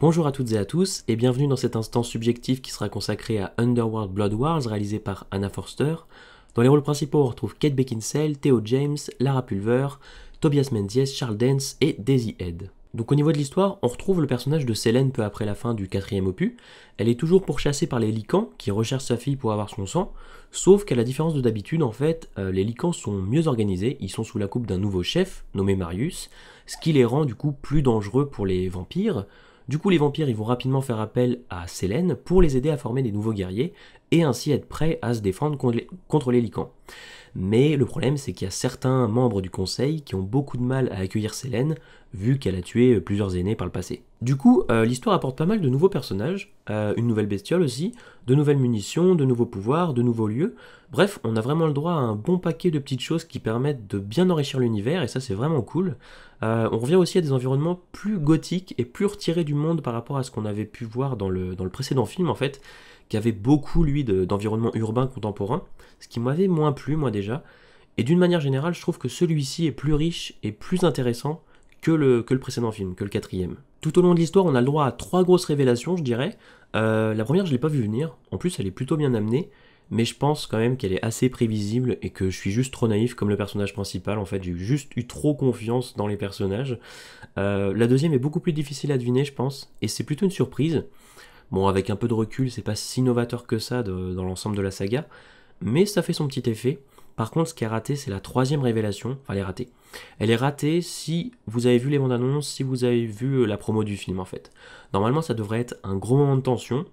Bonjour à toutes et à tous et bienvenue dans cet instant subjectif qui sera consacré à Underworld Blood Wars réalisé par Anna Forster. Dans les rôles principaux, on retrouve Kate Beckinsale, Theo James, Lara Pulver, Tobias Menzies, Charles Dance et Daisy Head. Donc au niveau de l'histoire, on retrouve le personnage de Selene peu après la fin du quatrième opus. Elle est toujours pourchassée par les Lycans qui recherchent sa fille pour avoir son sang, sauf qu'à la différence de d'habitude, en fait, euh, les Lycans sont mieux organisés, ils sont sous la coupe d'un nouveau chef nommé Marius, ce qui les rend du coup plus dangereux pour les vampires. Du coup, les vampires, ils vont rapidement faire appel à Sélène pour les aider à former des nouveaux guerriers et ainsi être prêts à se défendre contre les, contre mais le problème c'est qu'il y a certains membres du conseil qui ont beaucoup de mal à accueillir Sélène, vu qu'elle a tué plusieurs aînés par le passé. Du coup, euh, l'histoire apporte pas mal de nouveaux personnages, euh, une nouvelle bestiole aussi, de nouvelles munitions, de nouveaux pouvoirs, de nouveaux lieux. Bref, on a vraiment le droit à un bon paquet de petites choses qui permettent de bien enrichir l'univers, et ça c'est vraiment cool. Euh, on revient aussi à des environnements plus gothiques et plus retirés du monde par rapport à ce qu'on avait pu voir dans le précédent film en fait, qui avait beaucoup, lui, d'environnement urbain contemporain, ce qui m'avait moins plu, moi déjà. Et d'une manière générale, je trouve que celui-ci est plus riche et plus intéressant que le, que le précédent film, que le quatrième. Tout au long de l'histoire, on a le droit à trois grosses révélations, je dirais. Euh, la première, je ne l'ai pas vue venir. En plus, elle est plutôt bien amenée. Mais je pense quand même qu'elle est assez prévisible et que je suis juste trop naïf comme le personnage principal. En fait, j'ai juste eu trop confiance dans les personnages. Euh, la deuxième est beaucoup plus difficile à deviner, je pense. Et c'est plutôt une surprise. Bon, avec un peu de recul, c'est pas si novateur que ça dans l'ensemble de la saga, mais ça fait son petit effet. Par contre, ce qui est raté, c'est la troisième révélation. Enfin, elle est ratée. Elle est ratée si vous avez vu les bandes annonces, si vous avez vu euh, la promo du film, en fait. Normalement, ça devrait être un gros moment de tension,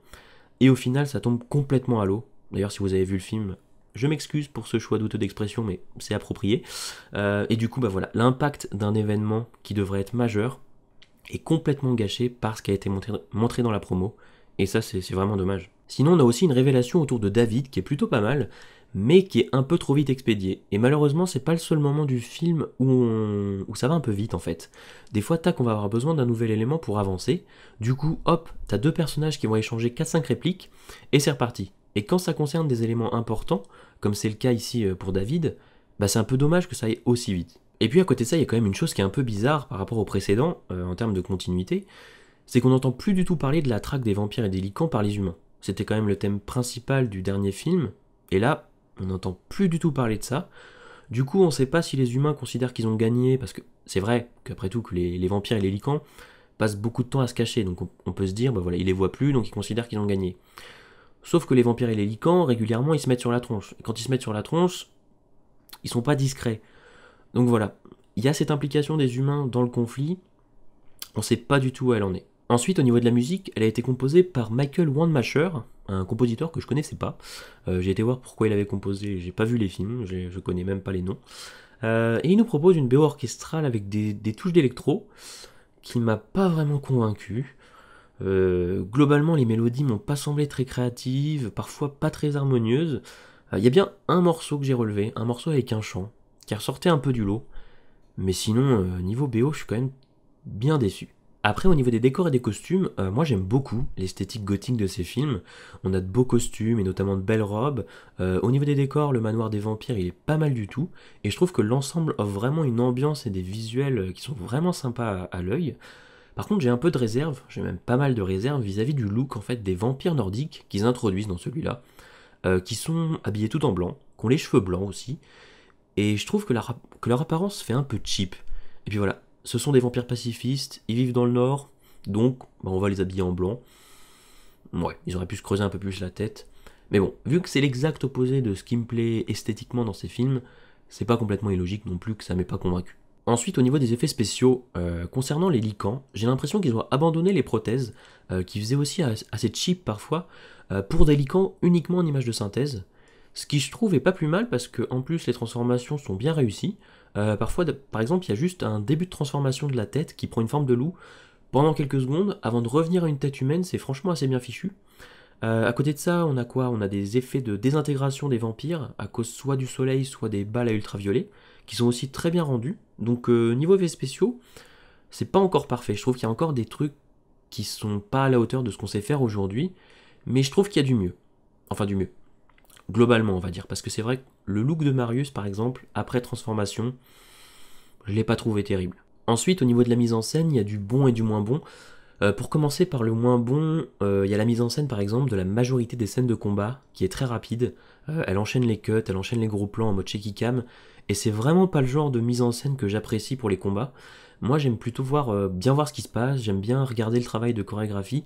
et au final, ça tombe complètement à l'eau. D'ailleurs, si vous avez vu le film, je m'excuse pour ce choix douteux d'expression, mais c'est approprié. Euh, et du coup, bah voilà, l'impact d'un événement qui devrait être majeur est complètement gâché par ce qui a été montré dans la promo et ça, c'est vraiment dommage. Sinon, on a aussi une révélation autour de David qui est plutôt pas mal, mais qui est un peu trop vite expédiée. Et malheureusement, c'est pas le seul moment du film où, ça va un peu vite en fait. Des fois, tac, on va avoir besoin d'un nouvel élément pour avancer. Du coup, hop, t'as deux personnages qui vont échanger 4-5 répliques, et c'est reparti. Et quand ça concerne des éléments importants, comme c'est le cas ici euh, pour David, bah c'est un peu dommage que ça aille aussi vite. Et puis à côté de ça, il y a quand même une chose qui est un peu bizarre par rapport au précédent, euh, en termes de continuité, c'est qu'on n'entend plus du tout parler de la traque des vampires et des licans par les humains. C'était quand même le thème principal du dernier film, et là, on n'entend plus du tout parler de ça. Du coup, on ne sait pas si les humains considèrent qu'ils ont gagné, parce que c'est vrai qu'après tout, que les, vampires et les licans passent beaucoup de temps à se cacher, donc on, peut se dire, bah voilà, ils les voient plus, donc ils considèrent qu'ils ont gagné. Sauf que les vampires et les licans, régulièrement, ils se mettent sur la tronche. Et quand ils se mettent sur la tronche, ils sont pas discrets. Donc voilà, il y a cette implication des humains dans le conflit, on ne sait pas du tout où elle en est. Ensuite, au niveau de la musique, elle a été composée par Michael Wandmacher, un compositeur que je connaissais pas. Euh, j'ai été voir pourquoi il avait composé, j'ai pas vu les films, je connais même pas les noms. Euh, et il nous propose une BO orchestrale avec des, touches d'électro, qui m'a pas vraiment convaincu. Euh, globalement, les mélodies m'ont pas semblé très créatives, parfois pas très harmonieuses. Il y a bien un morceau que j'ai relevé, un morceau avec un chant, qui ressortait un peu du lot. Mais sinon, niveau BO, je suis quand même bien déçu. Après, au niveau des décors et des costumes, euh, moi j'aime beaucoup l'esthétique gothique de ces films. On a de beaux costumes et notamment de belles robes. Euh, au niveau des décors, le manoir des vampires, il est pas mal du tout. Et je trouve que l'ensemble offre vraiment une ambiance et des visuels euh, qui sont vraiment sympas à, l'œil. Par contre, j'ai un peu de réserve, j'ai même pas mal de réserve vis-à-vis du look en fait des vampires nordiques qu'ils introduisent dans celui-là, qui sont habillés tout en blanc, qui ont les cheveux blancs aussi. Et je trouve que, que leur apparence fait un peu cheap. Et puis voilà, ce sont des vampires pacifistes, ils vivent dans le nord, donc bah, on va les habiller en blanc. Ouais, ils auraient pu se creuser un peu plus la tête. Mais bon, vu que c'est l'exact opposé de ce qui me plaît esthétiquement dans ces films, c'est pas complètement illogique non plus que ça m'ait pas convaincu. Ensuite, au niveau des effets spéciaux, euh, concernant les licans, j'ai l'impression qu'ils ont abandonné les prothèses, euh, qui faisaient aussi assez cheap parfois, euh, pour des licans uniquement en image de synthèse. Ce qui je trouve est pas plus mal parce que en plus les transformations sont bien réussies, euh, parfois, par exemple, il y a juste un début de transformation de la tête qui prend une forme de loup pendant quelques secondes avant de revenir à une tête humaine, c'est franchement assez bien fichu. Euh, à côté de ça, on a quoi On a des effets de désintégration des vampires à cause soit du soleil, soit des balles à ultraviolet, qui sont aussi très bien rendus. Donc euh, niveau effets spéciaux, c'est pas encore parfait. Je trouve qu'il y a encore des trucs qui sont pas à la hauteur de ce qu'on sait faire aujourd'hui, mais je trouve qu'il y a du mieux. Enfin du mieux globalement, on va dire. Parce que c'est vrai que le look de Marius, par exemple, après transformation, je l'ai pas trouvé terrible. Ensuite, au niveau de la mise en scène, il y a du bon et du moins bon. Euh, pour commencer par le moins bon, euh, il y a la mise en scène par exemple de la majorité des scènes de combat qui est très rapide. Euh, elle enchaîne les cuts, elle enchaîne les gros plans en mode shaky cam, et c'est vraiment pas le genre de mise en scène que j'apprécie pour les combats. Moi j'aime plutôt voir bien voir ce qui se passe, j'aime bien regarder le travail de chorégraphie.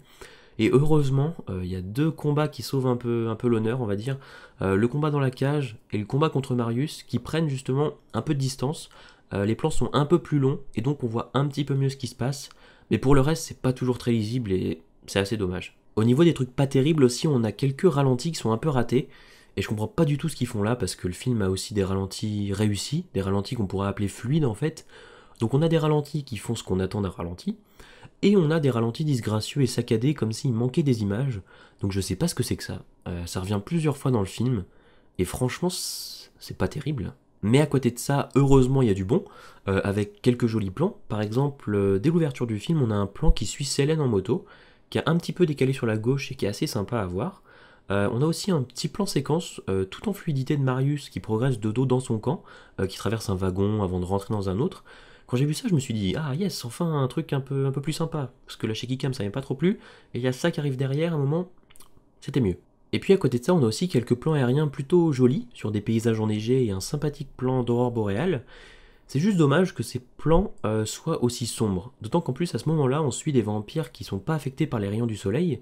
Et heureusement, euh, il y a deux combats qui sauvent un peu, un peu l'honneur, on va dire. Euh, le combat dans la cage et le combat contre Marius, qui prennent justement un peu de distance. Euh, les plans sont un peu plus longs, et donc on voit un petit peu mieux ce qui se passe. Mais pour le reste, c'est pas toujours très lisible, et c'est assez dommage. Au niveau des trucs pas terribles aussi, on a quelques ralentis qui sont un peu ratés. Et je comprends pas du tout ce qu'ils font là parce que le film a aussi des ralentis réussis, des ralentis qu'on pourrait appeler fluides en fait. Donc on a des ralentis qui font ce qu'on attend d'un ralenti, et on a des ralentis disgracieux et saccadés comme s'il manquait des images, donc je sais pas ce que c'est que ça. Euh, ça revient plusieurs fois dans le film, et franchement, c'est pas terrible. Mais à côté de ça, heureusement, il y a du bon, euh, avec quelques jolis plans. Par exemple, euh, dès l'ouverture du film, on a un plan qui suit sélène en moto, qui a un petit peu décalé sur la gauche et qui est assez sympa à voir. on a aussi un petit plan séquence tout en fluidité de Marius qui progresse de dos dans son camp, qui traverse un wagon avant de rentrer dans un autre. Quand j'ai vu ça, je me suis dit, ah yes, enfin un truc un peu, un peu plus sympa, parce que la shaky cam ça m'a pas trop plu, et il y a ça qui arrive derrière, à un moment, c'était mieux. Et puis à côté de ça, on a aussi quelques plans aériens plutôt jolis, sur des paysages enneigés et un sympathique plan d'aurore boréale. C'est juste dommage que ces plans euh, soient aussi sombres, d'autant qu'en plus à ce moment-là, on suit des vampires qui sont pas affectés par les rayons du soleil,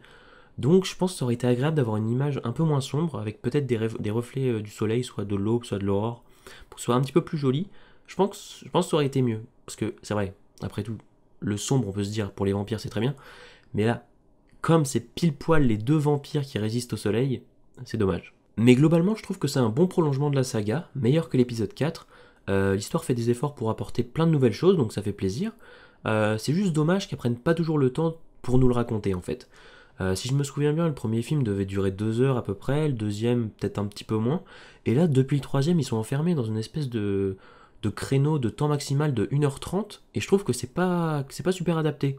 donc je pense que ça aurait été agréable d'avoir une image un peu moins sombre, avec peut-être des, reflets euh, du soleil, soit de l'aube, soit de l'aurore, pour que ce soit un petit peu plus joli, je pense, je pense que ça aurait été mieux. Parce que c'est vrai, après tout, le sombre, on peut se dire, pour les vampires, c'est très bien. Mais là, comme c'est pile poil les deux vampires qui résistent au soleil, c'est dommage. Mais globalement, je trouve que c'est un bon prolongement de la saga, meilleur que l'épisode 4. Euh, l'histoire fait des efforts pour apporter plein de nouvelles choses, donc ça fait plaisir. Euh, c'est juste dommage qu'ils prennent pas toujours le temps pour nous le raconter en fait. Euh, si je me souviens bien, le premier film devait durer deux heures à peu près, le deuxième peut-être un petit peu moins, et là depuis le troisième ils sont enfermés dans une espèce de, de créneaux de temps maximal de 1h30 et je trouve que c'est pas c'est pas super adapté.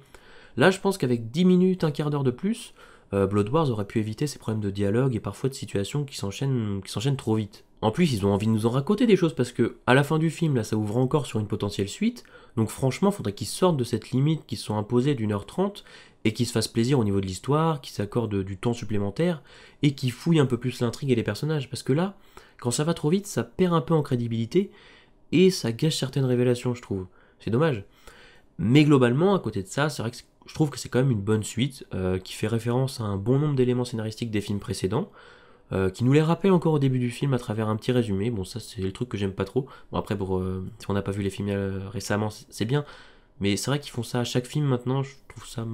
Là, je pense qu'avec 10 minutes, un quart d'heure de plus, euh, Blood Wars aurait pu éviter ces problèmes de dialogue et parfois de situations qui s'enchaînent qui trop vite. En plus, ils ont envie de nous en raconter des choses parce que à la fin du film, là, ça ouvre encore sur une potentielle suite. Donc franchement, faudrait qu'ils sortent de cette limite qui se sont imposées d'1h30, et qu'ils se fassent plaisir au niveau de l'histoire, qu'ils s'accordent du temps supplémentaire et qu'ils fouillent un peu plus l'intrigue et les personnages. Parce que là, quand ça va trop vite, ça perd un peu en crédibilité et ça gâche certaines révélations, je trouve. C'est dommage. Mais globalement, à côté de ça, c'est vrai que je trouve que c'est quand même une bonne suite euh, qui fait référence à un bon nombre d'éléments scénaristiques des films précédents, euh, qui nous les rappelle encore au début du film à travers un petit résumé. Bon, ça, c'est le truc que j'aime pas trop. Bon, après, euh, si on n'a pas vu les films récemment, c'est bien. Mais c'est vrai qu'ils font ça à chaque film maintenant, je trouve ça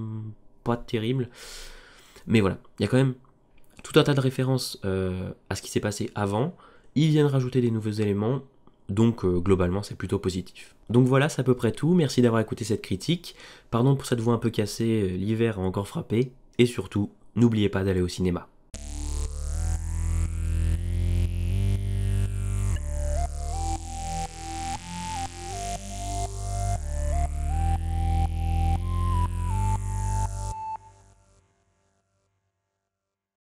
pas terrible. Mais voilà, il y a quand même tout un tas de références à ce qui s'est passé avant. Ils viennent rajouter des nouveaux éléments, donc euh, globalement c'est plutôt positif. Donc voilà, c'est à peu près tout. Merci d'avoir écouté cette critique. Pardon pour cette voix un peu cassée, euh, l'hiver a encore frappé. Et surtout, n'oubliez pas d'aller au cinéma.